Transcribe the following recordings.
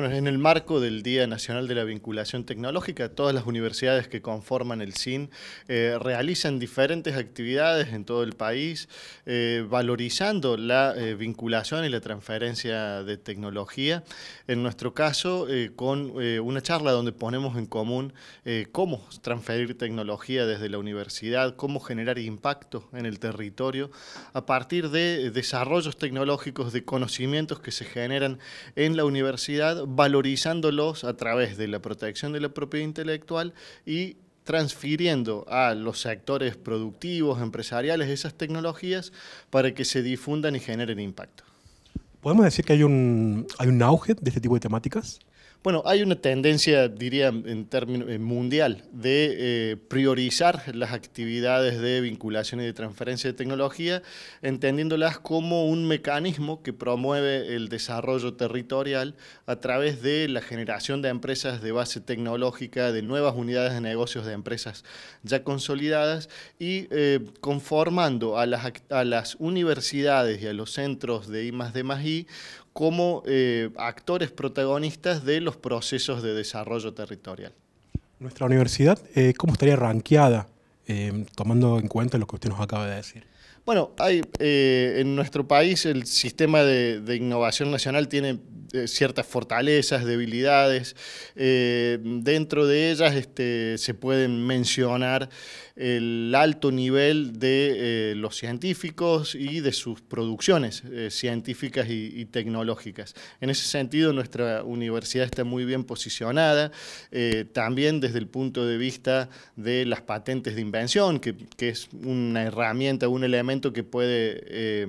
Bueno, en el marco del Día Nacional de la Vinculación Tecnológica, todas las universidades que conforman el CIN eh, realizan diferentes actividades en todo el país, eh, valorizando la eh, vinculación y la transferencia de tecnología. En nuestro caso, con una charla donde ponemos en común cómo transferir tecnología desde la universidad, cómo generar impacto en el territorio a partir de desarrollos tecnológicos, de conocimientos que se generan en la universidad valorizándolos a través de la protección de la propiedad intelectual y transfiriendo a los sectores productivos, empresariales, esas tecnologías para que se difundan y generen impacto. ¿Podemos decir que hay un, hay un auge de este tipo de temáticas? Bueno, hay una tendencia, diría, en términos eh, mundial, de eh, priorizar las actividades de vinculación y de transferencia de tecnología, entendiéndolas como un mecanismo que promueve el desarrollo territorial a través de la generación de empresas de base tecnológica, de nuevas unidades de negocios de empresas ya consolidadas y eh, conformando a las, las universidades y a los centros de I D I como eh, actores protagonistas de los procesos de desarrollo territorial. Nuestra universidad, eh, ¿cómo estaría ranqueada, eh, tomando en cuenta lo que usted nos acaba de decir? Bueno, hay, en nuestro país el sistema de innovación nacional tiene eh, ciertas fortalezas, debilidades. Eh, dentro de ellas este, se pueden mencionar el alto nivel de eh, los científicos y de sus producciones científicas y, tecnológicas. En ese sentido, nuestra universidad está muy bien posicionada, también desde el punto de vista de las patentes de invención, que, que es una herramienta, un elemento que puede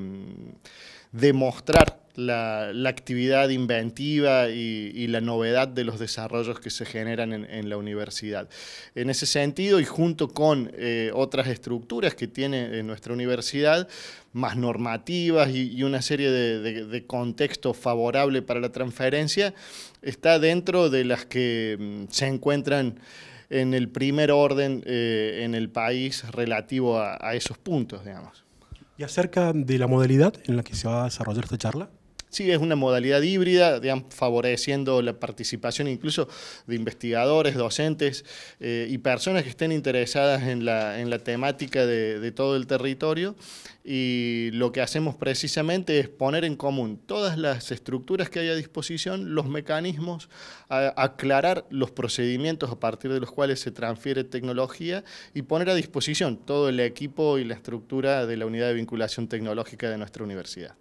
demostrar la, actividad inventiva y, la novedad de los desarrollos que se generan en, la universidad. En ese sentido, y junto con eh, otras estructuras que tiene eh, nuestra universidad, más normativas y, una serie de, contextos favorables para la transferencia, está dentro de las que mm, se encuentran en el primer orden eh, en el país relativo a, a esos puntos, digamos. Y acerca de la modalidad en la que se va a desarrollar esta charla. Sí, es una modalidad híbrida, favoreciendo la participación incluso de investigadores, docentes eh, y personas que estén interesadas en la, temática de, todo el territorio. Y lo que hacemos precisamente es poner en común todas las estructuras que hay a disposición, los mecanismos, aclarar los procedimientos a partir de los cuales se transfiere tecnología y poner a disposición todo el equipo y la estructura de la unidad de vinculación tecnológica de nuestra universidad.